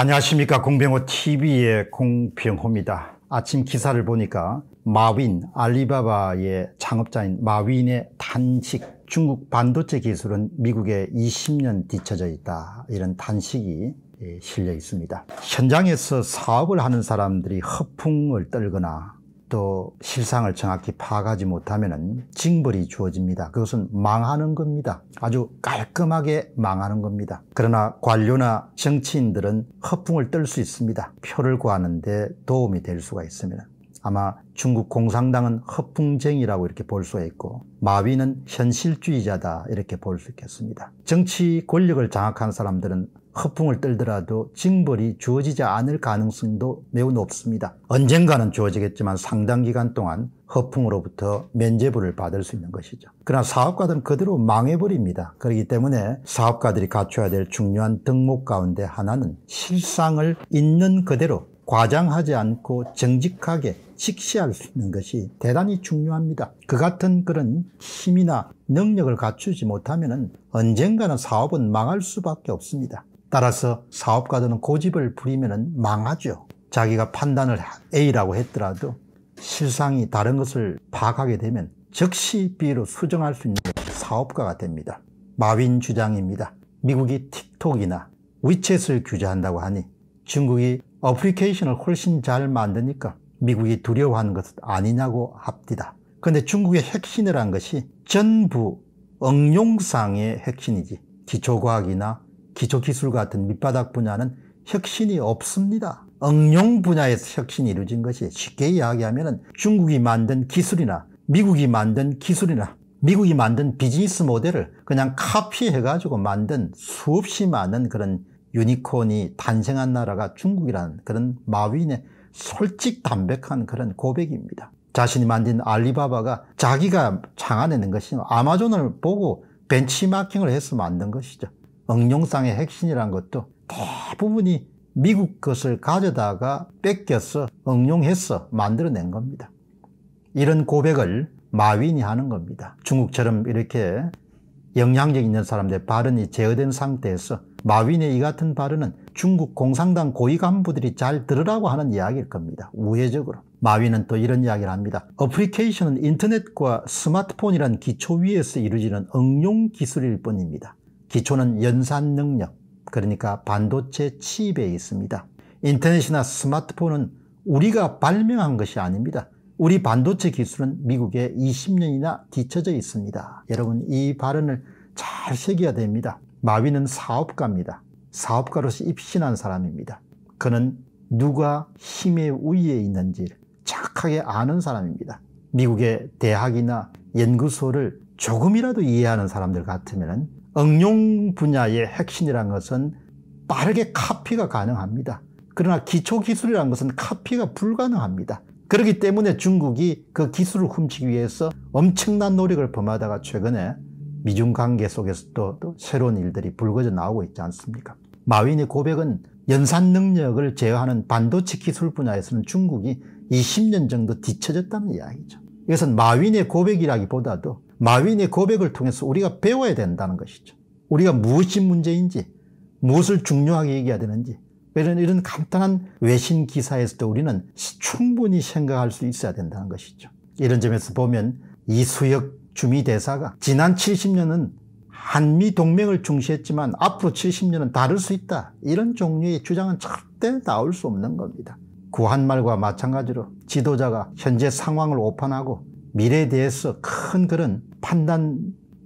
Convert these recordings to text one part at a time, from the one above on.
안녕하십니까 공병호 TV의 공병호입니다. 아침 기사를 보니까 마윈 알리바바의 창업자인 마윈의 단식 중국 반도체 기술은 미국에 20년 뒤쳐져 있다 이런 단식이 예, 실려 있습니다. 현장에서 사업을 하는 사람들이 허풍을 떨거나 또 실상을 정확히 파악하지 못하면 징벌이 주어집니다. 그것은 망하는 겁니다. 아주 깔끔하게 망하는 겁니다. 그러나 관료나 정치인들은 허풍을 떨수 있습니다. 표를 구하는데 도움이 될 수가 있습니다. 아마 중국 공산당은 허풍쟁이라고 이렇게 볼 수가 있고 마위는 현실주의자다 이렇게 볼 수 있겠습니다. 정치 권력을 장악한 사람들은 허풍을 떨더라도 징벌이 주어지지 않을 가능성도 매우 높습니다. 언젠가는 주어지겠지만 상당 기간 동안 허풍으로부터 면제부를 받을 수 있는 것이죠. 그러나 사업가들은 그대로 망해버립니다. 그렇기 때문에 사업가들이 갖춰야 될 중요한 덕목 가운데 하나는 실상을 있는 그대로 과장하지 않고 정직하게 직시할 수 있는 것이 대단히 중요합니다. 그 같은 그런 힘이나 능력을 갖추지 못하면 언젠가는 사업은 망할 수밖에 없습니다. 따라서 사업가들은 고집을 부리면 망하죠. 자기가 판단을 A라고 했더라도 실상이 다른 것을 파악하게 되면 즉시 B로 수정할 수 있는 사업가가 됩니다. 마윈 주장입니다. 미국이 틱톡이나 위챗을 규제한다고 하니 중국이 어플리케이션을 훨씬 잘 만드니까 미국이 두려워하는 것은 아니냐고 합디다. 그런데 중국의 핵심이란 것이 전부 응용상의 핵심이지 기초과학이나 기초기술 같은 밑바닥 분야는 혁신이 없습니다. 응용 분야에서 혁신이 이루어진 것이 쉽게 이야기하면 중국이 만든 기술이나 미국이 만든 기술이나 미국이 만든 비즈니스 모델을 그냥 카피해가지고 만든 수없이 많은 그런 유니콘이 탄생한 나라가 중국이라는 그런 마윈의 솔직 담백한 그런 고백입니다. 자신이 만든 알리바바가 자기가 창안해낸 것이 아마존을 보고 벤치마킹을 해서 만든 것이죠. 응용상의 핵심이란 것도 대부분이 미국 것을 가져다가 뺏겨서 응용해서 만들어낸 겁니다. 이런 고백을 마윈이 하는 겁니다. 중국처럼 이렇게 영향력 있는 사람들의 발언이 제어된 상태에서 마윈의 이 같은 발언은 중국 공산당 고위 간부들이 잘 들으라고 하는 이야기일 겁니다. 우회적으로. 마윈은 또 이런 이야기를 합니다. 어플리케이션은 인터넷과 스마트폰이란 기초 위에서 이루어지는 응용 기술일 뿐입니다. 기초는 연산 능력, 그러니까 반도체 칩에 있습니다. 인터넷이나 스마트폰은 우리가 발명한 것이 아닙니다. 우리 반도체 기술은 미국에 20년이나 뒤쳐져 있습니다. 여러분 이 발언을 잘 새겨야 됩니다. 마위는 사업가입니다. 사업가로서 입신한 사람입니다. 그는 누가 힘의 우위에 있는지 착하게 아는 사람입니다. 미국의 대학이나 연구소를 조금이라도 이해하는 사람들 같으면 응용 분야의 핵심이란 것은 빠르게 카피가 가능합니다. 그러나 기초 기술이란 것은 카피가 불가능합니다. 그렇기 때문에 중국이 그 기술을 훔치기 위해서 엄청난 노력을 범하다가 최근에 미중 관계 속에서도 또 새로운 일들이 불거져 나오고 있지 않습니까? 마윈의 고백은 연산 능력을 제어하는 반도체 기술 분야에서는 중국이 20년 정도 뒤처졌다는 이야기죠. 이것은 마윈의 고백이라기보다도 마윈의 고백을 통해서 우리가 배워야 된다는 것이죠. 우리가 무엇이 문제인지, 무엇을 중요하게 얘기해야 되는지, 이런, 이런 간단한 외신 기사에서도 우리는 충분히 생각할 수 있어야 된다는 것이죠. 이런 점에서 보면 이수혁 주미대사가 지난 70년은 한미 동맹을 중시했지만 앞으로 70년은 다를 수 있다. 이런 종류의 주장은 절대 나올 수 없는 겁니다. 구한말과 마찬가지로 지도자가 현재 상황을 오판하고 미래에 대해서 큰 그런 판단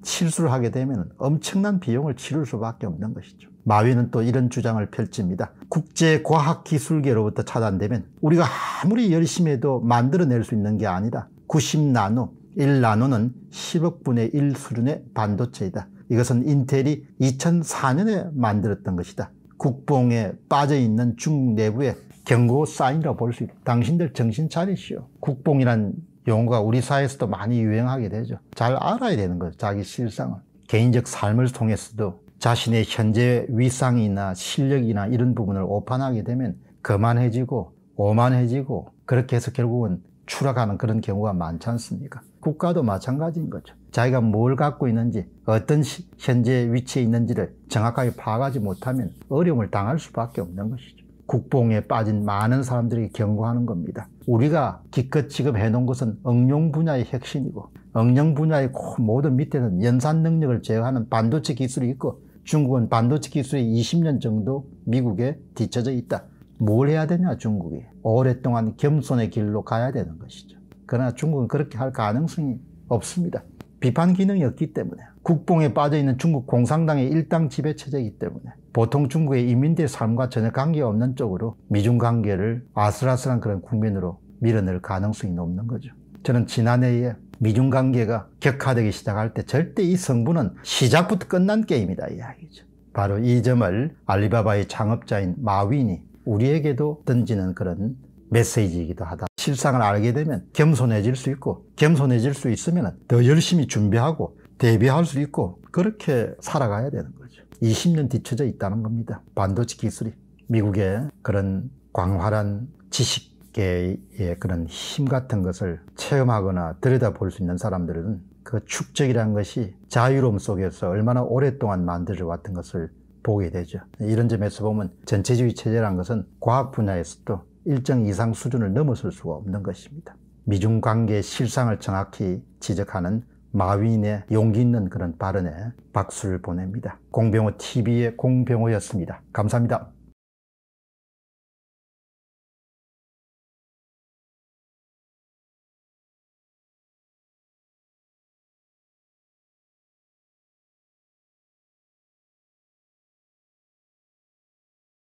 실수를 하게 되면 엄청난 비용을 치를 수밖에 없는 것이죠. 마위는 또 이런 주장을 펼칩니다. 국제과학기술계로부터 차단되면 우리가 아무리 열심히 해도 만들어낼 수 있는 게 아니다. 90나노, 1나노는 10억분의 1 수준의 반도체이다. 이것은 인텔이 2004년에 만들었던 것이다. 국뽕에 빠져있는 중국 내부의 경고 사인이라고 볼 수 있다. 당신들 정신 차리시오. 국뽕이란 용어가 우리 사회에서도 많이 유행하게 되죠. 잘 알아야 되는 거예요. 자기 실상을. 개인적 삶을 통해서도 자신의 현재 위상이나 실력이나 이런 부분을 오판하게 되면 거만해지고 오만해지고 그렇게 해서 결국은 추락하는 그런 경우가 많지 않습니까? 국가도 마찬가지인 거죠. 자기가 뭘 갖고 있는지, 어떤 현재 위치에 있는지를 정확하게 파악하지 못하면 어려움을 당할 수밖에 없는 것이죠. 국뽕에 빠진 많은 사람들이 경고하는 겁니다. 우리가 기껏 지금 해놓은 것은 응용 분야의 핵심이고 응용 분야의 모든 밑에는 연산 능력을 제어하는 반도체 기술이 있고 중국은 반도체 기술이 20년 정도 미국에 뒤쳐져 있다. 뭘 해야 되냐 중국이. 오랫동안 겸손의 길로 가야 되는 것이죠. 그러나 중국은 그렇게 할 가능성이 없습니다. 비판 기능이 없기 때문에 국뽕에 빠져있는 중국 공산당의 일당 지배체제이기 때문에 보통 중국의 이민들의 삶과 전혀 관계없는 쪽으로 미중 관계를 아슬아슬한 그런 국면으로 밀어낼 가능성이 높는 거죠. 저는 지난해에 미중 관계가 격화되기 시작할 때 절대 이 성분은 시작부터 끝난 게임이다 이야기죠. 바로 이 점을 알리바바의 창업자인 마윈이 우리에게도 던지는 그런 메시지이기도 하다. 실상을 알게 되면 겸손해질 수 있고 겸손해질 수 있으면 더 열심히 준비하고 대비할 수 있고 그렇게 살아가야 되는 거죠 20년 뒤쳐져 있다는 겁니다. 반도체 기술이. 미국의 그런 광활한 지식계의 그런 힘 같은 것을 체험하거나 들여다볼 수 있는 사람들은 그축적이라는 것이 자유로움 속에서 얼마나 오랫동안 만들어 왔던 것을 보게 되죠. 이런 점에서 보면 전체주의 체제란 것은 과학 분야에서도 일정 이상 수준을 넘어설 수가 없는 것입니다. 미중 관계 의 실상을 정확히 지적하는 마윈의 용기 있는 그런 발언에 박수를 보냅니다. 공병호 TV의 공병호였습니다. 감사합니다.